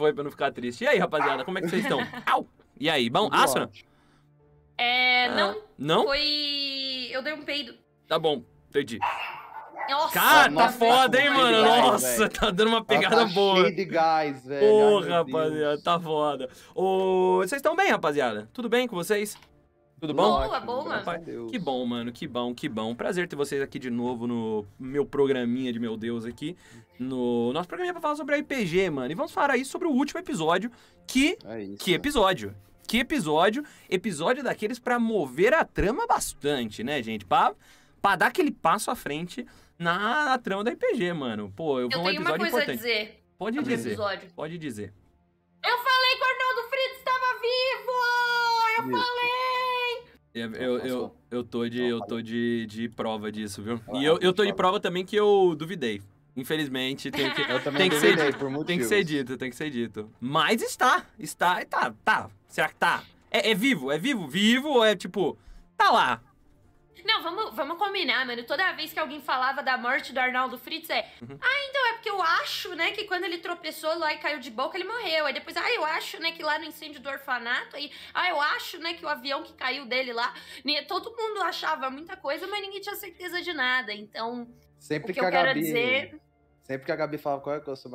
Foi pra não ficar triste. E aí, rapaziada, como é que vocês estão? Au! E aí, bom? Astra? É, ah, não. Ah, não? Foi. Eu dei um peido. Tá bom, entendi. Nossa, cara, tá foda, hein, tá mano? Gás, Nossa, véio. tá dando uma pegada tá boa. Cheio de gás, velho. Porra, rapaziada, tá foda. Ô, vocês estão bem, rapaziada? Tudo bem com vocês? Tudo bom? Boa, boa. que bom, mano, que bom, que bom. Prazer ter vocês aqui de novo no meu programinha de meu Deus aqui. No nosso programinha pra falar sobre RPG, mano. E vamos falar aí sobre o último episódio. Que. É isso, que né? episódio? Que episódio? Episódio daqueles para mover a trama bastante, né, gente? Pra, pra dar aquele passo à frente na, na trama da RPG, mano. Pô, eu, eu vou um episódio uma coisa importante. a dizer. Pode é dizer. Episódio. Pode dizer. Eu falei que o Arnaldo Fritz estava vivo! Eu isso. falei! Eu, então, eu, eu, eu tô, de, então, eu tô de, de prova disso, viu? E eu, eu tô de prova também que eu duvidei. Infelizmente, tem que, tem que ser dito. Tem que ser dito, tem que ser dito. Mas está, está, tá, tá. Será que tá? É, é vivo, é vivo, vivo ou é tipo, tá lá, não, vamos, vamos combinar, mano. Toda vez que alguém falava da morte do Arnaldo Fritz, é. Uhum. Ah, então é porque eu acho, né, que quando ele tropeçou lá e caiu de boca, ele morreu. Aí depois, ah, eu acho, né, que lá no incêndio do orfanato, aí, ah, eu acho, né, que o avião que caiu dele lá. Né, todo mundo achava muita coisa, mas ninguém tinha certeza de nada. Então. Sempre o que, que eu a quero Gabi, dizer. Sempre que a Gabi falava qual é o seu. sou